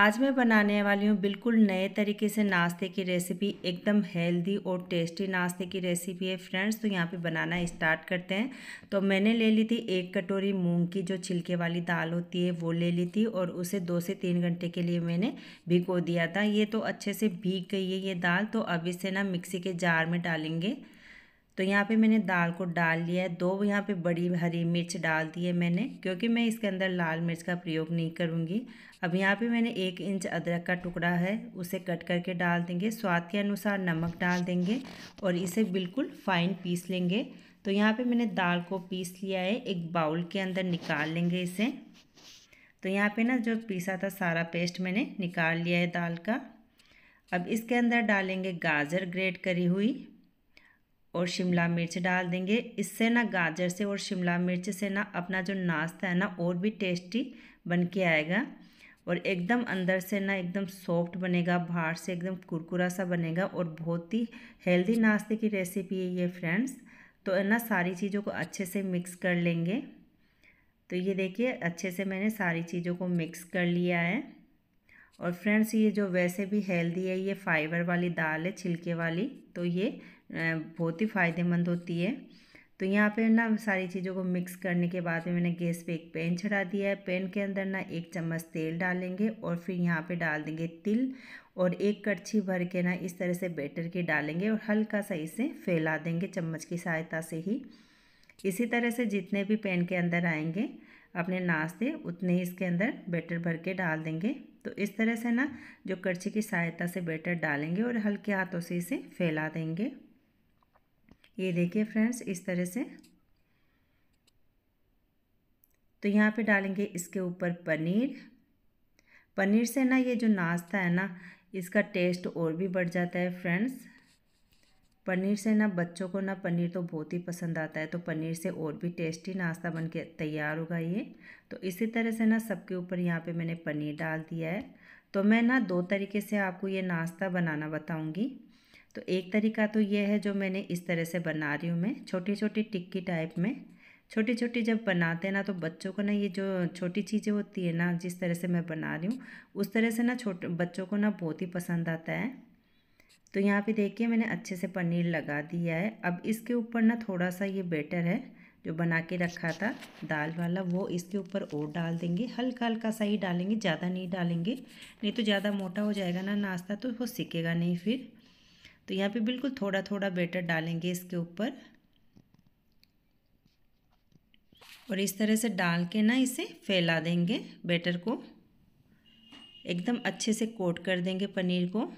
आज मैं बनाने वाली हूँ बिल्कुल नए तरीके से नाश्ते की रेसिपी एकदम हेल्दी और टेस्टी नाश्ते की रेसिपी है फ्रेंड्स तो यहाँ पे बनाना स्टार्ट करते हैं तो मैंने ले ली थी एक कटोरी मूंग की जो छिलके वाली दाल होती है वो ले ली थी और उसे दो से तीन घंटे के लिए मैंने भिगो दिया था ये तो अच्छे से भीग गई है ये दाल तो अब इसे ना मिक्सी के जार में डालेंगे तो यहाँ पे मैंने दाल को डाल लिया है दो यहाँ पे बड़ी हरी मिर्च डाल दी है मैंने क्योंकि मैं इसके अंदर लाल मिर्च का प्रयोग नहीं करूँगी अब यहाँ पे मैंने एक इंच अदरक का टुकड़ा है उसे कट करके डाल देंगे स्वाद के अनुसार नमक डाल देंगे और इसे बिल्कुल फाइन पीस लेंगे तो यहाँ पर मैंने दाल को पीस लिया है एक बाउल के अंदर निकाल लेंगे इसे तो यहाँ पर ना जो पीसा था सारा पेस्ट मैंने निकाल लिया है दाल का अब इसके अंदर डालेंगे गाजर ग्रेट करी हुई और शिमला मिर्च डाल देंगे इससे ना गाजर से और शिमला मिर्च से ना अपना जो नाश्ता है ना और भी टेस्टी बन के आएगा और एकदम अंदर से ना एकदम सॉफ्ट बनेगा बाहर से एकदम कुरकुरा सा बनेगा और बहुत ही हेल्दी नाश्ते की रेसिपी है ये फ्रेंड्स तो है ना सारी चीज़ों को अच्छे से मिक्स कर लेंगे तो ये देखिए अच्छे से मैंने सारी चीज़ों को मिक्स कर लिया है और फ्रेंड्स ये जो वैसे भी हेल्दी है ये फाइबर वाली दाल है छिलके वाली तो ये बहुत ही फ़ायदेमंद होती है तो यहाँ पे ना सारी चीज़ों को मिक्स करने के बाद में मैंने गैस पे एक पैन चढ़ा दिया है पैन के अंदर ना एक चम्मच तेल डालेंगे और फिर यहाँ पे डाल देंगे तिल और एक कड़छी भर के ना इस तरह से बैटर के डालेंगे और हल्का सा इसे फैला देंगे चम्मच की सहायता से ही इसी तरह से जितने भी पैन के अंदर आएंगे अपने नाश्ते उतने ही इसके अंदर बैटर भर के डाल देंगे तो इस तरह से ना जो करछी की सहायता से बैटर डालेंगे और हल्के हाथों से इसे फैला देंगे ये देखिए फ्रेंड्स इस तरह से तो यहाँ पे डालेंगे इसके ऊपर पनीर पनीर से ना ये जो नाश्ता है ना इसका टेस्ट और भी बढ़ जाता है फ्रेंड्स पनीर से ना बच्चों को ना पनीर तो बहुत ही पसंद आता है तो पनीर से और भी टेस्टी नाश्ता बन के तैयार होगा ये तो इसी तरह से ना सबके ऊपर यहाँ पे मैंने पनीर डाल दिया है तो मैं ना दो तरीके से आपको ये नाश्ता बनाना बताऊँगी तो एक तरीका तो ये है जो मैंने इस तरह से बना रही हूँ मैं छोटी छोटी टिक्की टाइप में छोटी छोटी जब बनाते हैं ना तो बच्चों को ना ये जो छोटी चीज़ें होती है ना जिस तरह से मैं बना रही हूँ उस तरह से ना छोटे बच्चों को ना बहुत ही पसंद आता है तो यहाँ पे देखिए मैंने अच्छे से पनीर लगा दिया है अब इसके ऊपर ना थोड़ा सा ये बेटर है जो बना के रखा था दाल वाला वो इसके ऊपर और डाल देंगे हल्का हल्का सा ही डालेंगे ज़्यादा नहीं डालेंगे नहीं तो ज़्यादा मोटा हो जाएगा ना नाश्ता तो वो सीखेगा नहीं फिर तो यहाँ पे बिल्कुल थोड़ा थोड़ा बेटर डालेंगे इसके ऊपर और इस तरह से डाल के ना इसे फैला देंगे बेटर को एकदम अच्छे से कोट कर देंगे पनीर को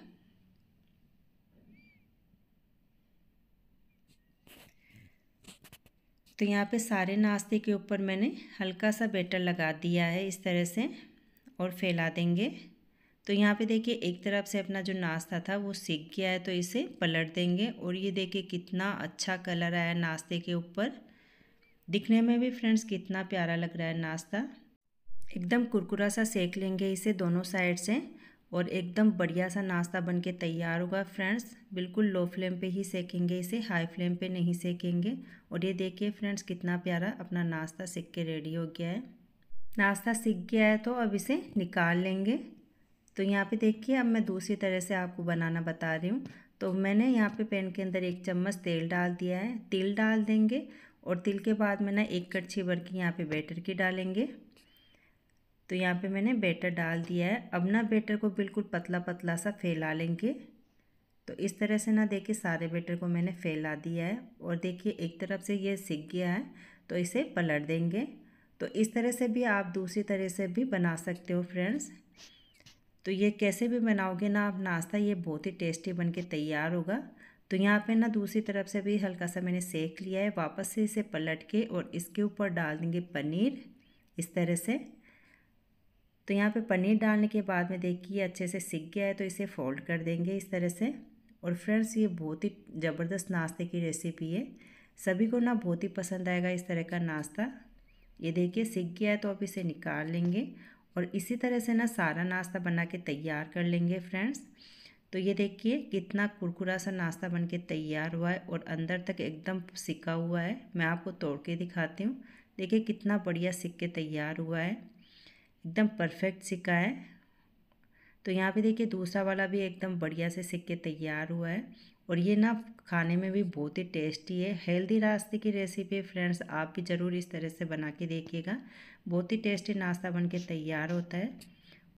तो यहाँ पे सारे नाश्ते के ऊपर मैंने हल्का सा बेटर लगा दिया है इस तरह से और फैला देंगे तो यहाँ पे देखिए एक तरफ से अपना जो नाश्ता था वो सीख गया है तो इसे पलट देंगे और ये देखिए कितना अच्छा कलर आया नाश्ते के ऊपर दिखने में भी फ्रेंड्स कितना प्यारा लग रहा है नाश्ता एकदम कुरकुरा सा सेक लेंगे इसे दोनों साइड से और एकदम बढ़िया सा नाश्ता बन के तैयार होगा फ्रेंड्स बिल्कुल लो फ्लेम पे ही सेकेंगे इसे हाई फ्लेम पे नहीं सेकेंगे और ये देखिए फ्रेंड्स कितना प्यारा अपना नाश्ता सीख के रेडी हो गया है नाश्ता सीख गया है तो अब इसे निकाल लेंगे तो यहाँ पे देखिए अब मैं दूसरी तरह से आपको बनाना बता रही हूँ तो मैंने यहाँ पर पेन के अंदर एक चम्मच तेल डाल दिया है तिल डाल देंगे और तिल के बाद में ना एक कड़छी भर के यहाँ पर बैटर की डालेंगे तो यहाँ पे मैंने बेटर डाल दिया है अब ना बेटर को बिल्कुल पतला पतला सा फैला लेंगे तो इस तरह से ना देखिए सारे बेटर को मैंने फैला दिया है और देखिए एक तरफ से ये सिक गया है तो इसे पलट देंगे तो इस तरह से भी आप दूसरी तरह से भी बना सकते हो फ्रेंड्स तो ये कैसे भी बनाओगे ना आप नाश्ता ये बहुत ही टेस्टी बन के तैयार होगा तो यहाँ पे ना दूसरी तरफ से भी हल्का सा मैंने सेक लिया है वापस से इसे पलट के और इसके ऊपर डाल देंगे पनीर इस तरह से तो यहाँ पे पनीर डालने के बाद में देखिए अच्छे से सीख गया है तो इसे फोल्ड कर देंगे इस तरह से और फ्रेंड्स ये बहुत ही ज़बरदस्त नाश्ते की रेसिपी है सभी को ना बहुत ही पसंद आएगा इस तरह का नाश्ता ये देखिए सीख गया है तो अब इसे निकाल लेंगे और इसी तरह से ना सारा नाश्ता बना के तैयार कर लेंगे फ्रेंड्स तो ये देखिए कितना कुरकुरा सा नाश्ता बन के तैयार हुआ है और अंदर तक एकदम सिका हुआ है मैं आपको तोड़ के दिखाती हूँ देखिए कितना बढ़िया सिक के तैयार हुआ है एकदम परफेक्ट सिका है तो यहाँ पे देखिए दूसरा वाला भी एकदम बढ़िया से सिक्के के तैयार हुआ है और ये ना खाने में भी बहुत ही टेस्टी है हेल्दी रास्ते की रेसिपी फ्रेंड्स आप भी ज़रूर इस तरह से बना के देखिएगा बहुत ही टेस्टी नाश्ता बन के तैयार होता है